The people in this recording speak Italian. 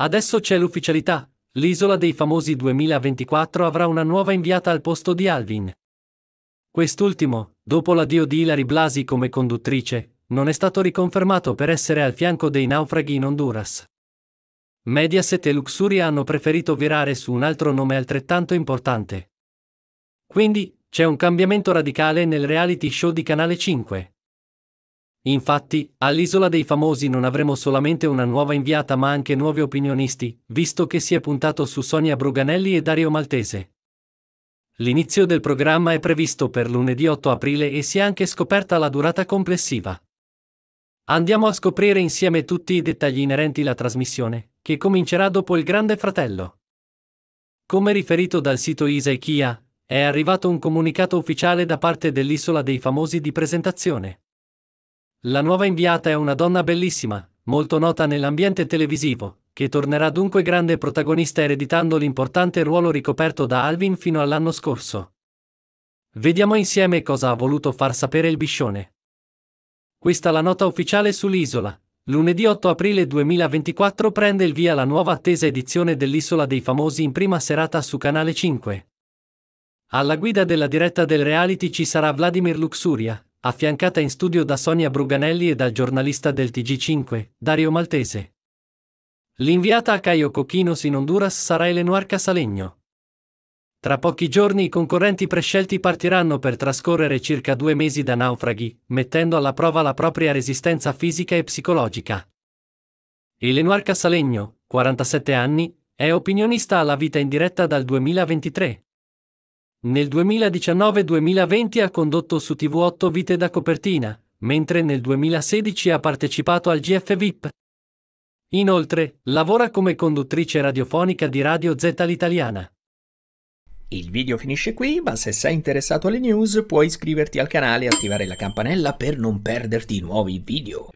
Adesso c'è l'ufficialità, l'isola dei famosi 2024 avrà una nuova inviata al posto di Alvin. Quest'ultimo, dopo l'addio di Hilary Blasi come conduttrice, non è stato riconfermato per essere al fianco dei naufraghi in Honduras. Mediaset e Luxuria hanno preferito virare su un altro nome altrettanto importante. Quindi, c'è un cambiamento radicale nel reality show di Canale 5. Infatti, all'Isola dei Famosi non avremo solamente una nuova inviata ma anche nuovi opinionisti, visto che si è puntato su Sonia Bruganelli e Dario Maltese. L'inizio del programma è previsto per lunedì 8 aprile e si è anche scoperta la durata complessiva. Andiamo a scoprire insieme tutti i dettagli inerenti alla trasmissione, che comincerà dopo il Grande Fratello. Come riferito dal sito Isaichia, è arrivato un comunicato ufficiale da parte dell'Isola dei Famosi di presentazione. La nuova inviata è una donna bellissima, molto nota nell'ambiente televisivo, che tornerà dunque grande protagonista ereditando l'importante ruolo ricoperto da Alvin fino all'anno scorso. Vediamo insieme cosa ha voluto far sapere il biscione. Questa la nota ufficiale sull'isola. Lunedì 8 aprile 2024 prende il via la nuova attesa edizione dell'Isola dei Famosi in prima serata su Canale 5. Alla guida della diretta del reality ci sarà Vladimir Luxuria, affiancata in studio da Sonia Bruganelli e dal giornalista del TG5, Dario Maltese. L'inviata a Caio Cochinos in Honduras sarà Elenoir Casalegno. Tra pochi giorni i concorrenti prescelti partiranno per trascorrere circa due mesi da naufraghi, mettendo alla prova la propria resistenza fisica e psicologica. Elenoir Casalegno, 47 anni, è opinionista alla vita in diretta dal 2023. Nel 2019-2020 ha condotto su TV8 Vite da copertina, mentre nel 2016 ha partecipato al GF VIP. Inoltre, lavora come conduttrice radiofonica di Radio Z l'Italiana. Il video finisce qui, ma se sei interessato alle news puoi iscriverti al canale e attivare la campanella per non perderti nuovi video.